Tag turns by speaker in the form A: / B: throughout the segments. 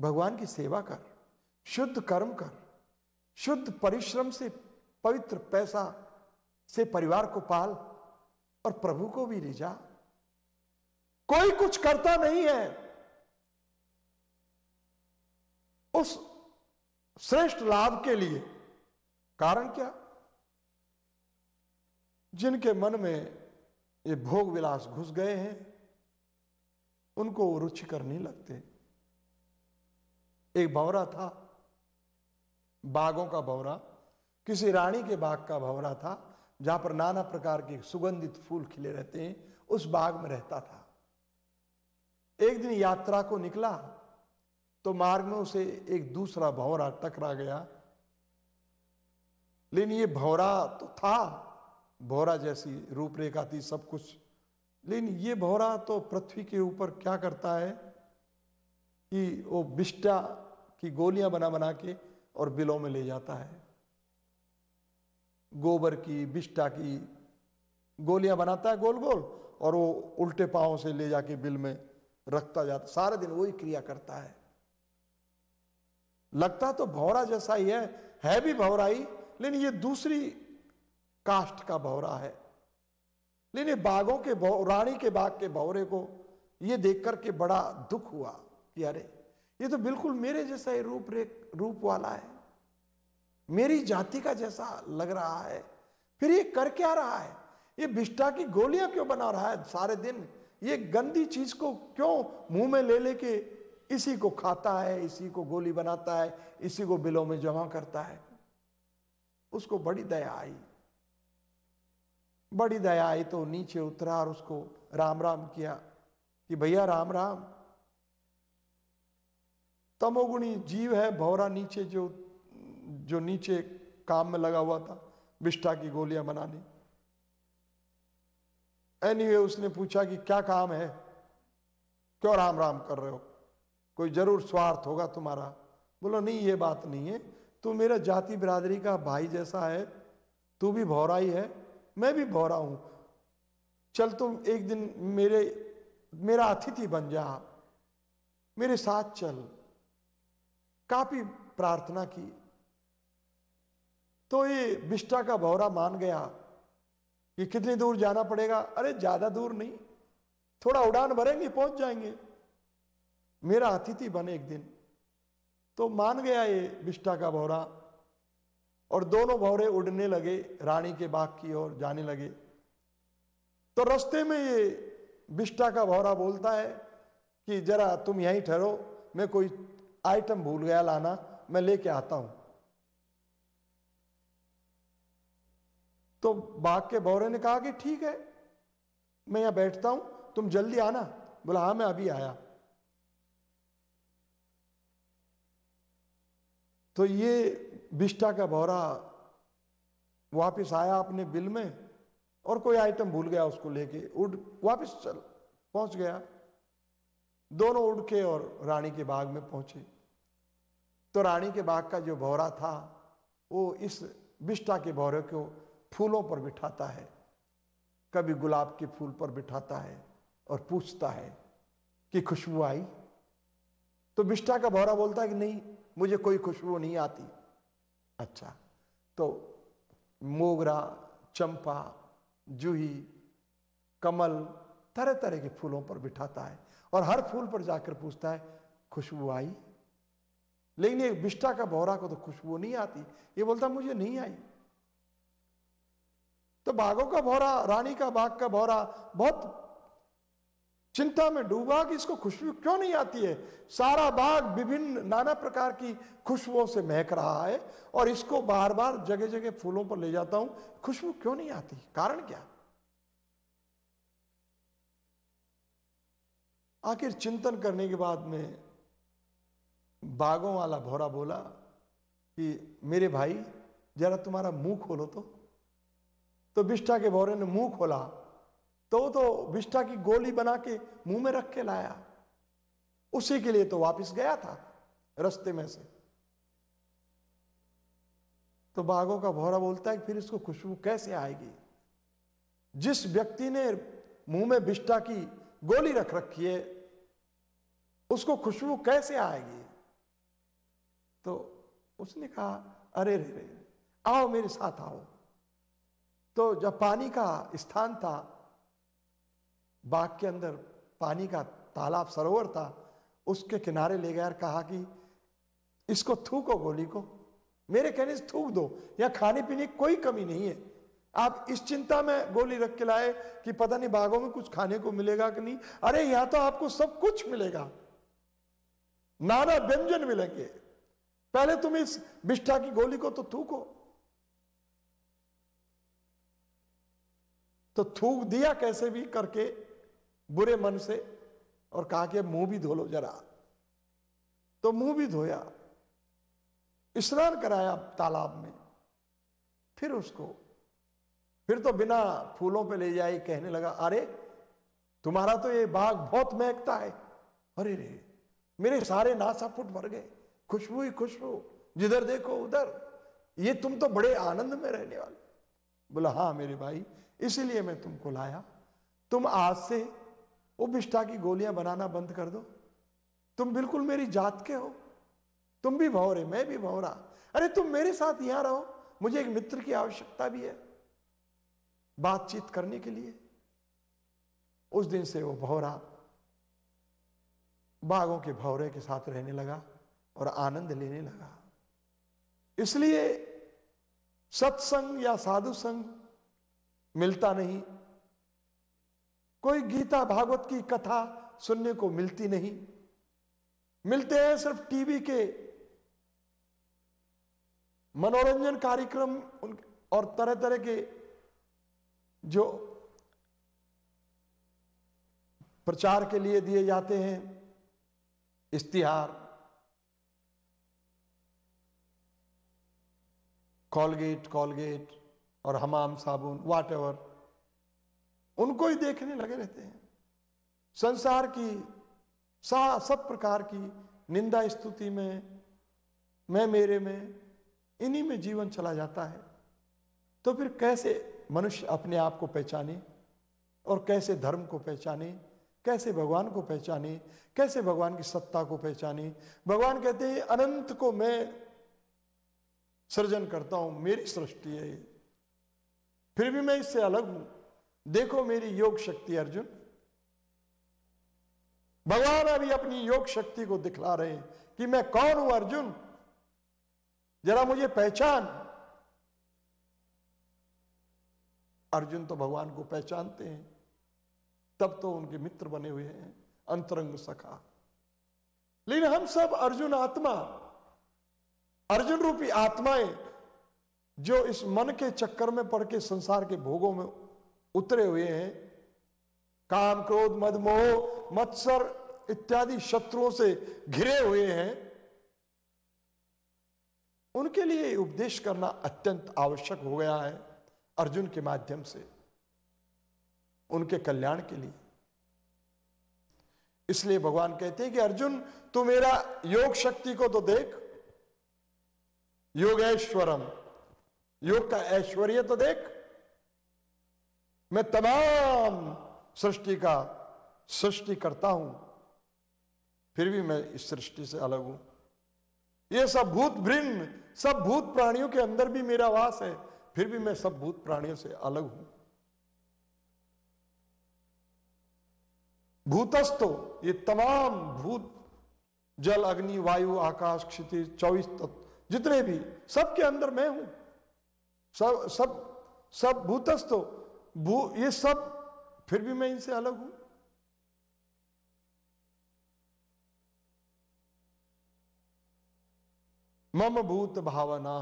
A: भगवान की सेवा कर शुद्ध कर्म कर शुद्ध परिश्रम से पवित्र पैसा से परिवार को पाल और प्रभु को भी ले जा कोई कुछ करता नहीं है उस श्रेष्ठ लाभ के लिए कारण क्या जिनके मन में ये भोग विलास घुस गए हैं उनको रुचि करने लगते हैं एक भौरा था बागों का भौरा किसी रानी के बाग का भवरा था जहां पर नाना प्रकार के सुगंधित फूल खिले रहते हैं उस बाग में रहता था एक दिन यात्रा को निकला तो मार्ग में उसे एक दूसरा भौरा टकरा गया लेकिन ये भौरा तो था भौरा जैसी रूपरेखा थी सब कुछ लेकिन ये भौरा तो पृथ्वी के ऊपर क्या करता है कि वो बिष्टा की गोलियां बना बना के और बिलों में ले जाता है गोबर की बिष्टा की गोलियां बनाता है गोल गोल और वो उल्टे पाओ से ले जाके बिल में रखता जाता सारा दिन वही क्रिया करता है लगता तो भौरा जैसा ही है है भी भौरा ही लेकिन ये दूसरी कास्ट का भौरा है लेकिन बाघों के रानी के बाघ के भौरे को ये देख करके बड़ा दुख हुआ कि अरे ये तो बिल्कुल मेरे जैसा ही रूप रेख रूप वाला है मेरी जाति का जैसा लग रहा है फिर ये कर क्या रहा है ये बिष्टा की गोलियां क्यों बना रहा है सारे दिन ये गंदी चीज को क्यों मुंह में ले लेके इसी को खाता है इसी को गोली बनाता है इसी को बिलों में जमा करता है उसको बड़ी दया आई बड़ी दया आई तो नीचे उतरा और उसको राम राम किया कि भैया राम राम तमोगुणी जीव है भौरा नीचे जो जो नीचे काम में लगा हुआ था विष्टा की गोलियां बनाने एनीवे anyway, उसने पूछा कि क्या काम है क्यों राम राम कर रहे हो कोई जरूर स्वार्थ होगा तुम्हारा बोलो नहीं ये बात नहीं है तू मेरा जाति बिरादरी का भाई जैसा है तू भी भौरा ही है मैं भी भौरा हूं चल तुम एक दिन मेरे मेरा अतिथि बन जा मेरे साथ चल काफी प्रार्थना की तो ये बिष्टा का भौरा मान गया कि कितनी दूर जाना पड़ेगा अरे ज्यादा दूर नहीं थोड़ा उड़ान भरेंगे पहुंच जाएंगे मेरा अतिथि बने एक दिन तो मान गया ये बिष्टा का भौरा और दोनों भौरे उड़ने लगे रानी के बाग की ओर जाने लगे तो रास्ते में ये बिष्टा का भौरा बोलता है कि जरा तुम यहीं ठहरो मैं कोई आइटम भूल गया लाना मैं लेके आता हूं तो बाघ के बौरे ने कहा कि ठीक है मैं यहां बैठता हूं तुम जल्दी आना बोला हाँ मैं अभी आया तो ये बिस्टा का भौरा वापस आया अपने बिल में और कोई आइटम भूल गया उसको लेके उड़ वापस चल पहुंच गया दोनों उड़ के और रानी के बाग में पहुंचे तो रानी के बाग का जो भौरा था वो इस विष्टा के भौरे को फूलों पर बिठाता है कभी गुलाब के फूल पर बिठाता है और पूछता है कि खुशबू आई तो विष्टा का भौरा बोलता है कि नहीं मुझे कोई खुशबू नहीं आती अच्छा तो मोगरा चंपा जूही कमल तरह तरह के फूलों पर बिठाता है और हर फूल पर जाकर पूछता है खुशबू आई लेकिन ये बिष्टा का भौरा को तो खुशबू नहीं आती ये बोलता मुझे नहीं आई तो बाघों का भौरा रानी का बाघ का भौरा बहुत चिंता में डूबा कि इसको खुशबू क्यों नहीं आती है सारा बाग विभिन्न नाना प्रकार की खुशबुओं से महक रहा है और इसको बार बार जगह जगह फूलों पर ले जाता हूं खुशबू क्यों नहीं आती कारण क्या आखिर चिंतन करने के बाद में बागों वाला भोरा बोला कि मेरे भाई जरा तुम्हारा मुंह खोलो तो तो बिष्टा के भौरे ने मुंह खोला तो तो बिष्टा की गोली बना के मुंह में रख के लाया उसी के लिए तो वापस गया था रस्ते में से तो बाघों का भौरा बोलता है कि फिर इसको खुशबू कैसे आएगी जिस व्यक्ति ने मुंह में बिष्टा की गोली रख रखी है उसको खुशबू कैसे आएगी तो उसने कहा अरे रे रे आओ मेरे साथ आओ तो जब पानी का स्थान था बाग के अंदर पानी का तालाब सरोवर था उसके किनारे ले गया और कहा कि इसको थूको गोली को मेरे कहने से थूक दो या खाने पीने की कोई कमी नहीं है आप इस चिंता में गोली रख के लाए कि पता नहीं बागों में कुछ खाने को मिलेगा कि नहीं अरे यहां तो आपको सब कुछ मिलेगा नाना व्यंजन मिलेंगे पहले तुम इस विष्ठा की गोली को तो थूको तो थूक दिया कैसे भी करके बुरे मन से और कहा कि मुंह भी धो लो जरा तो मुंह भी धोया स्नान कराया तालाब में फिर उसको फिर तो बिना फूलों पे ले जाए कहने लगा अरे तुम्हारा तो ये बाघ बहुत महकता है अरे रे मेरे सारे नासा फुट भर गए खुशबू ही खुशबू जिधर देखो उधर ये तुम तो बड़े आनंद में रहने वाले बोला हाँ मेरे भाई इसीलिए मैं तुमको लाया तुम आज से उपिष्ठा की गोलियां बनाना बंद कर दो तुम बिल्कुल मेरी जात के हो तुम भी भौरे मैं भी भौरा अरे तुम मेरे साथ यहां रहो मुझे एक मित्र की आवश्यकता भी है बातचीत करने के लिए उस दिन से वो भौरा बाघों के भौरे के साथ रहने लगा और आनंद लेने लगा इसलिए सत्संग या साधु संग मिलता नहीं कोई गीता भागवत की कथा सुनने को मिलती नहीं मिलते हैं सिर्फ टीवी के मनोरंजन कार्यक्रम और तरह तरह के जो प्रचार के लिए दिए जाते हैं इश्तिहार कॉलगेट कॉलगेट और हमाम साबुन वाट एवर उनको ही देखने लगे रहते हैं संसार की सा सब प्रकार की निंदा स्तुति में मैं मेरे में इन्हीं में जीवन चला जाता है तो फिर कैसे मनुष्य अपने आप को पहचाने और कैसे धर्म को पहचाने कैसे भगवान को पहचाने कैसे भगवान की सत्ता को पहचाने भगवान कहते हैं अनंत को मैं सृजन करता हूं मेरी सृष्टि है फिर भी मैं इससे अलग हूं देखो मेरी योग शक्ति अर्जुन भगवान अभी अपनी योग शक्ति को दिखला रहे हैं कि मैं कौन हूं अर्जुन जरा मुझे पहचान अर्जुन तो भगवान को पहचानते हैं तब तो उनके मित्र बने हुए हैं अंतरंग सखा लेकिन हम सब अर्जुन आत्मा अर्जुन रूपी आत्माएं जो इस मन के चक्कर में पड़ के संसार के भोगों में उतरे हुए हैं काम क्रोध मदमोह मत्सर इत्यादि शत्रुओं से घिरे हुए हैं उनके लिए उपदेश करना अत्यंत आवश्यक हो गया है अर्जुन के माध्यम से उनके कल्याण के लिए इसलिए भगवान कहते हैं कि अर्जुन तू मेरा योग शक्ति को तो देख योगेश्वरम योग का ऐश्वर्य तो देख मैं तमाम सृष्टि का सृष्टि करता हूं फिर भी मैं इस सृष्टि से अलग हूं ये सब भूत भिन्न सब भूत प्राणियों के अंदर भी मेरा वास है फिर भी मैं सब भूत प्राणियों से अलग हूं भूतस्तो ये तमाम भूत जल अग्नि वायु आकाश क्षिति चौबीस तत्व जितने भी सबके अंदर मैं हूं सब सब सब भूतस्थ भू ये सब फिर भी मैं इनसे अलग हूं मम भूत भावना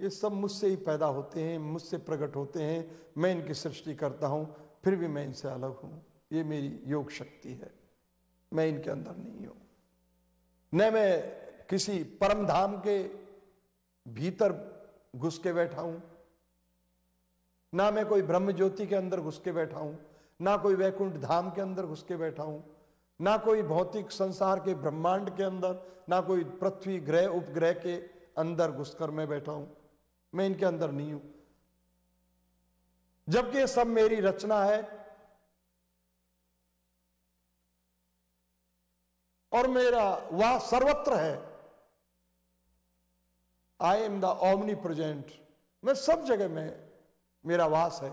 A: ये सब मुझसे ही पैदा होते हैं मुझसे प्रकट होते हैं मैं इनकी सृष्टि करता हूं फिर भी मैं इनसे अलग हूं ये मेरी योग शक्ति है मैं इनके अंदर नहीं हूं न मैं किसी परम धाम के भीतर घुस के बैठा हूं ना मैं कोई ब्रह्म ज्योति के अंदर घुस के बैठा हूं ना कोई वैकुंठ धाम के अंदर घुस के बैठा हूं ना कोई भौतिक संसार के ब्रह्मांड के अंदर ना कोई पृथ्वी ग्रह उपग्रह के अंदर घुसकर मैं बैठा हूं मैं इनके अंदर नहीं हूं जबकि ये सब मेरी रचना है और मेरा वह सर्वत्र है I am the omnipresent मैं सब जगह में मेरा वास है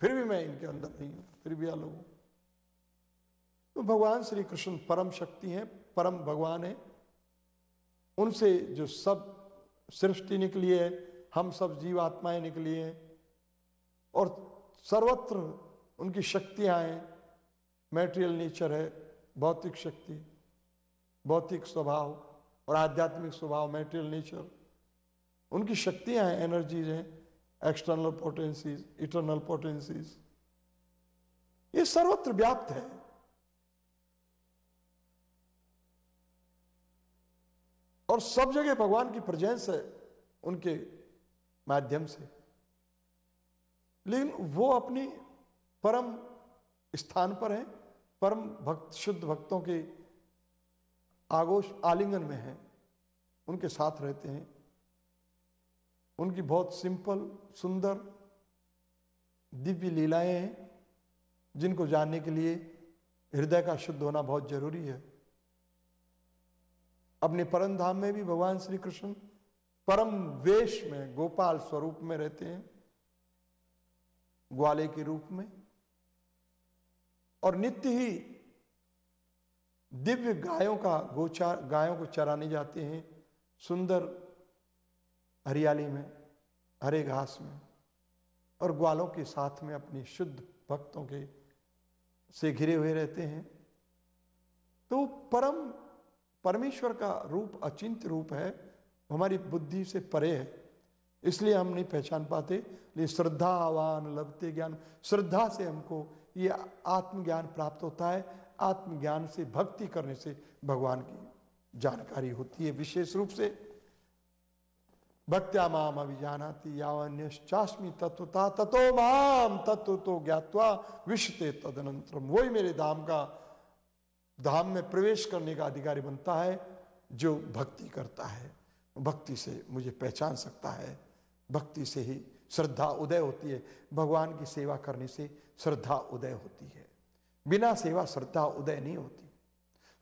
A: फिर भी मैं इनके अंदर नहीं हूं फिर भी अलग हूं तो भगवान श्री कृष्ण परम शक्ति हैं परम भगवान है उनसे जो सब सृष्टि निकली है हम सब जीवात्माएं निकली हैं और सर्वत्र उनकी शक्तियां हैं मेटेरियल नेचर है भौतिक शक्ति है भौतिक स्वभाव और आध्यात्मिक स्वभाव मेटेरियल नेचर उनकी शक्तियां हैं एनर्जीज हैं एक्सटर्नल पोटेंसीज इटर्नल पोटेंसीज ये सर्वत्र व्याप्त है और सब जगह भगवान की प्रजेंस है उनके माध्यम से लेकिन वो अपनी परम स्थान पर है परम भक्त शुद्ध भक्तों के आगोश आलिंगन में हैं उनके साथ रहते हैं उनकी बहुत सिंपल सुंदर दिव्य लीलाएं हैं जिनको जानने के लिए हृदय का शुद्ध होना बहुत जरूरी है अपने परम धाम में भी भगवान श्री कृष्ण परम वेश में गोपाल स्वरूप में रहते हैं ग्वाले के रूप में और नित्य ही दिव्य गायों का गोचार गायों को चराने जाते हैं सुंदर हरियाली में हरे घास में और ग्वालों के साथ में अपने शुद्ध भक्तों के से घिरे हुए रहते हैं तो परम परमेश्वर का रूप अचिंत रूप है हमारी बुद्धि से परे है इसलिए हम नहीं पहचान पाते लेकिन श्रद्धा आवान लभते ज्ञान श्रद्धा से हमको ये आत्मज्ञान प्राप्त होता है आत्मज्ञान से भक्ति करने से भगवान की जानकारी होती है विशेष रूप से भक्त्या माम अभिजानाति यावन्यश्चास्मी तत्वता ततो माम तत्व तो ज्ञातवा विश्वते वो वही मेरे धाम का धाम में प्रवेश करने का अधिकारी बनता है जो भक्ति करता है भक्ति से मुझे पहचान सकता है भक्ति से ही श्रद्धा उदय होती है भगवान की सेवा करने से श्रद्धा उदय होती है बिना सेवा श्रद्धा उदय नहीं होती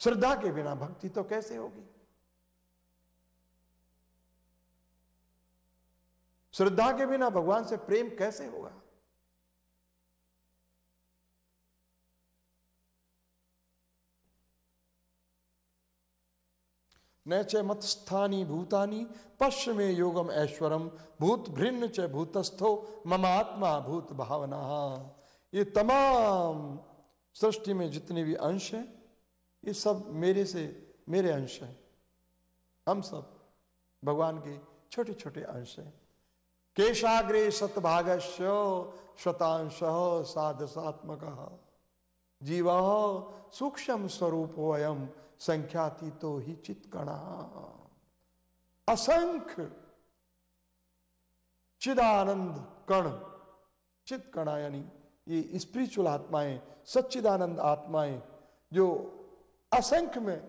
A: श्रद्धा के बिना भक्ति तो कैसे होगी श्रद्धा के बिना भगवान से प्रेम कैसे होगा न च मतस्थानी भूतानी पश्चिमे योगम ऐश्वरम भूत भृन्न च भूतस्थो ममात्मा भूत भावना ये तमाम सृष्टि में जितने भी अंश हैं ये सब मेरे से मेरे अंश हैं हम सब भगवान के छोटे छोटे अंश हैं केशाग्रे सतभागश शतांश साधसात्मक जीव सूक्ष्म स्वरूप अयम संख्याति तो ही चित असंख्य चिदानंद कण चित्कणा यानी ये स्पिरिचुअल आत्माएं सच्चिदानंद आत्माएं जो असंख्य में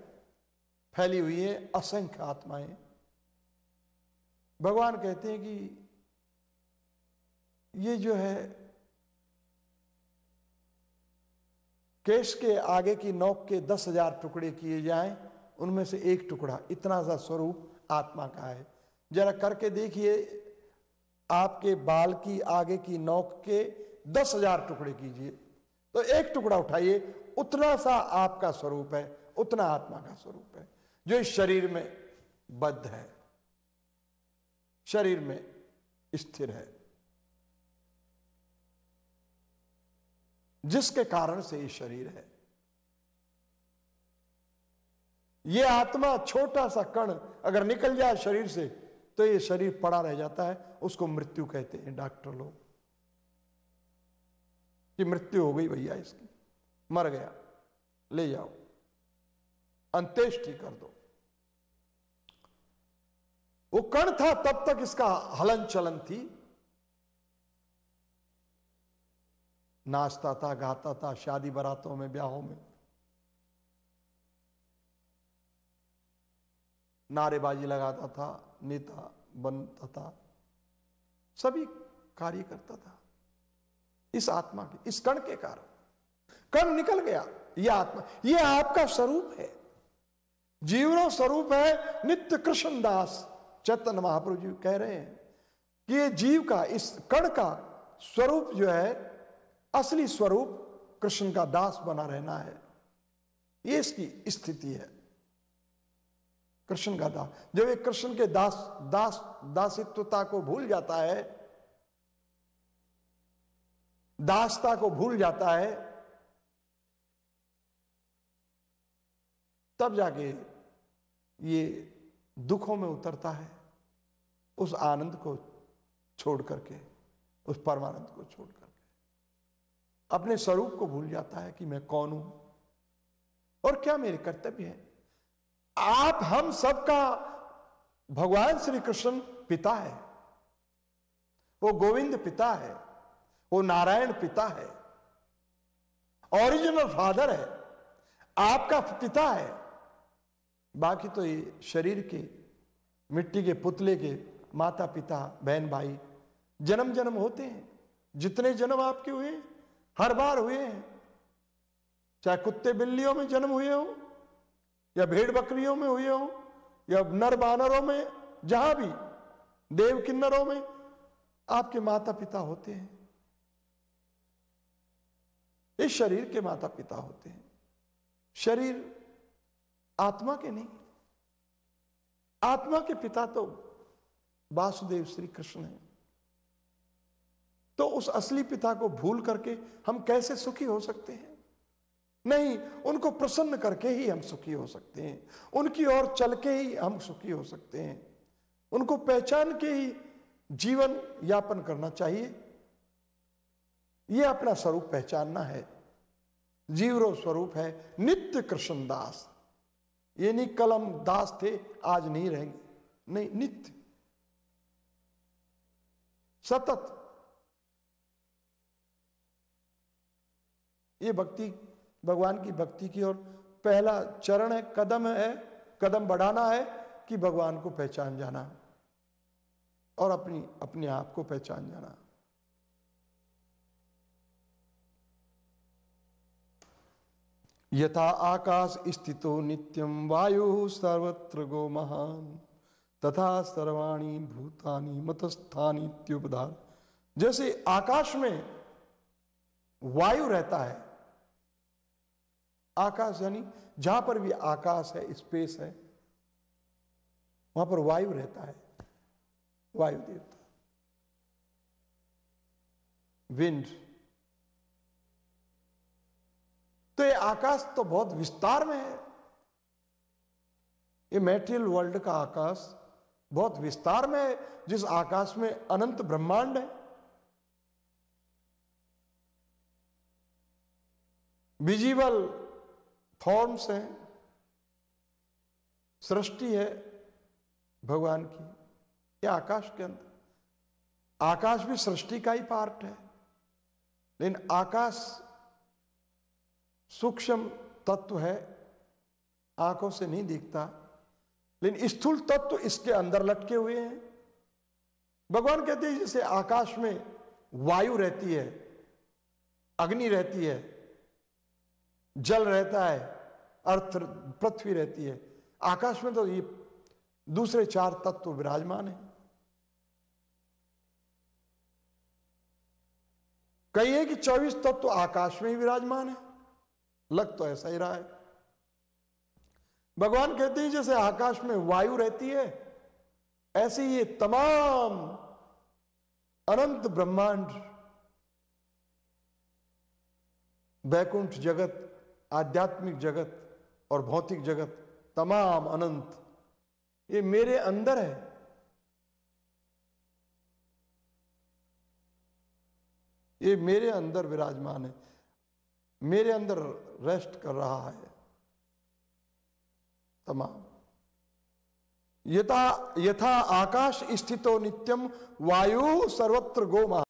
A: फैली हुई है असंख्य आत्माएं भगवान कहते हैं कि ये जो है केश के आगे की नोक के दस हजार टुकड़े किए जाएं उनमें से एक टुकड़ा इतना सा स्वरूप आत्मा का है जरा करके देखिए आपके बाल की आगे की नोक के दस हजार टुकड़े कीजिए तो एक टुकड़ा उठाइए उतना सा आपका स्वरूप है उतना आत्मा का स्वरूप है जो इस शरीर में बद्ध है शरीर में स्थिर है जिसके कारण से ये शरीर है ये आत्मा छोटा सा कण अगर निकल जाए शरीर से तो ये शरीर पड़ा रह जाता है उसको मृत्यु कहते हैं डॉक्टर लोग कि मृत्यु हो गई भैया इसकी मर गया ले जाओ अंत्येष्टि कर दो वो कण था तब तक इसका हलन चलन थी नाचता था गाता था शादी बरातों में ब्याहों में नारेबाजी लगाता था नेता बनता था सभी कार्य करता था इस आत्मा के इस कण के कारण कण निकल गया यह आत्मा यह आपका स्वरूप है जीवनो स्वरूप है नित्य कृष्ण दास चैतन महाप्रभु जी कह रहे हैं कि ये जीव का इस कण का स्वरूप जो है असली स्वरूप कृष्ण का दास बना रहना है ये इसकी स्थिति है कृष्ण का दास जब ये कृष्ण के दास दास दासित्वता को भूल जाता है दासता को भूल जाता है तब जाके ये दुखों में उतरता है उस आनंद को छोड़ करके उस परमानंद को छोड़ करके अपने स्वरूप को भूल जाता है कि मैं कौन हूं और क्या मेरे कर्तव्य है आप हम सबका भगवान श्री कृष्ण पिता है वो गोविंद पिता है वो नारायण पिता है ओरिजिनल फादर है आपका पिता है बाकी तो ये शरीर के मिट्टी के पुतले के माता पिता बहन भाई जन्म जन्म होते हैं जितने जन्म आपके हुए हर बार हुए हैं चाहे कुत्ते बिल्लियों में जन्म हुए हो या भेड़ बकरियों में हुए हो या नर बानरों में जहां भी देव किन्नरों में आपके माता पिता होते हैं ये शरीर के माता पिता होते हैं शरीर आत्मा के नहीं आत्मा के पिता तो वासुदेव श्री कृष्ण हैं तो उस असली पिता को भूल करके हम कैसे सुखी हो सकते हैं नहीं उनको प्रसन्न करके ही हम सुखी हो सकते हैं उनकी ओर चल के ही हम सुखी हो सकते हैं उनको पहचान के ही जीवन यापन करना चाहिए यह अपना स्वरूप पहचानना है जीवरो स्वरूप है नित्य कृष्ण दास ये नहीं कलम दास थे आज नहीं रहेंगे नहीं नित्य सतत ये भक्ति भगवान की भक्ति की ओर पहला चरण है कदम है कदम बढ़ाना है कि भगवान को पहचान जाना और अपनी अपने आप को पहचान जाना यथा आकाश स्थितो नित्यम वायु सर्वत्र गो महान तथा सर्वाणी भूतानी मतस्थानी त्युपधार जैसे आकाश में वायु रहता है आकाश यानी जहां पर भी आकाश है स्पेस है वहां पर वायु रहता है वायु देवता विंड तो ये आकाश तो बहुत विस्तार में है ये मेटेरियल वर्ल्ड का आकाश बहुत विस्तार में है जिस आकाश में अनंत ब्रह्मांड है विजिबल फॉर्म्स हैं सृष्टि है भगवान की यह आकाश के अंदर आकाश भी सृष्टि का ही पार्ट है लेकिन आकाश सूक्ष्म तत्व है आंखों से नहीं दिखता लेकिन स्थूल तत्व इसके अंदर लटके हुए हैं भगवान कहते हैं जैसे आकाश में वायु रहती है अग्नि रहती है जल रहता है अर्थ पृथ्वी रहती है आकाश में तो ये दूसरे चार तत्व विराजमान है कहिए कि 24 तत्व आकाश में ही विराजमान है लग तो ऐसा ही रहा है भगवान कहते हैं जैसे आकाश में वायु रहती है ऐसे ये तमाम अनंत ब्रह्मांड वैकुंठ जगत आध्यात्मिक जगत और भौतिक जगत तमाम अनंत ये मेरे अंदर है ये मेरे अंदर विराजमान है मेरे अंदर रेस्ट कर रहा है तमाम यथा यथा आकाश स्थितो नित्यम वायु सर्वत्र गोमा